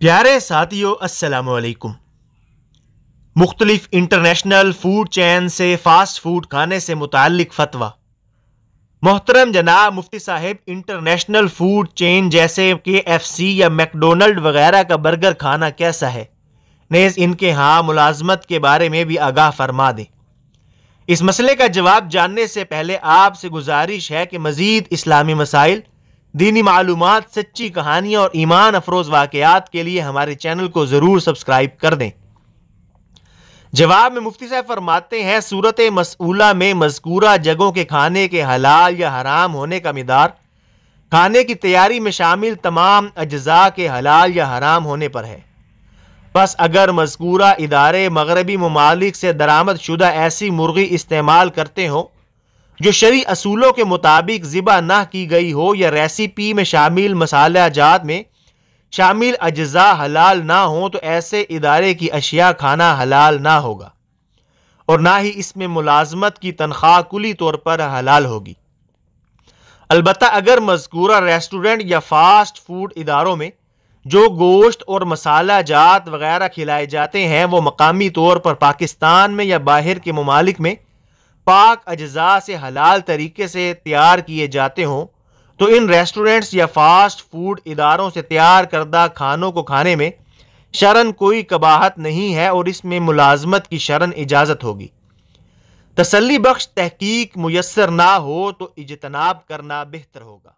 प्यारे साथियों अस्सलाम वालेकुम मुख्तलिफ इंटरनेशनल फूड चैन से फास्ट फूड खाने से मुतालिक फतवा मोहतरम जनाब मुफ्ती साहब इंटरनेशनल फूड चेन जैसे के एफ सी या मैकडोनल्ड वगैरह का बर्गर खाना कैसा है नेज इनके यहाँ मुलाजमत के बारे में भी आगाह फरमा दें इस मसले का जवाब जानने से पहले आपसे गुजारिश है कि मज़ीद इस्लामी मसाइल दीनी मालूम सच्ची कहानियाँ और ईमान अफरोज़ वाकत के लिए हमारे चैनल को ज़रूर सब्सक्राइब कर दें जवाब में मुफ्ती साहब फरमाते हैं सूरत मसूला में मजकूरा जगहों के खाने के हलाल या हराम होने का मदार खाने की तैयारी में शामिल तमाम अज्जा के हलाल या हराम होने पर है बस अगर मजकूरा इदारे मगरबी ममालिक से दरामद शुदा ऐसी मुर्गी इस्तेमाल करते हों जो शरी असूलों के मुताबिक ज़िबा ना की गई हो या रेसिपी में शामिल मसाला जात में शामिल अज्जा हलाल ना हो तो ऐसे इदारे की अशिया खाना हलाल ना होगा और ना ही इसमें मुलाजमत की तनख्वाह कुली तौर पर हलाल होगी अलबत् अगर मजकूरा रेस्टोरेंट या फास्ट फूड इदारों में जो गोश्त और मसाला जात वगैरह खिलाए जाते हैं वो मकामी तौर पर पाकिस्तान में या बाहर के ममालिक में पाक अज्जा से हलाल तरीके से तैयार किए जाते हों तो इन रेस्टोरेंट्स या फास्ट फूड इदारों से तैयार करदा खानों को खाने में शरण कोई कबाहत नहीं है और इसमें मुलाजमत की शरण इजाज़त होगी तसली बख्श तहकीक मैसर ना हो तो इजतनाब करना बेहतर होगा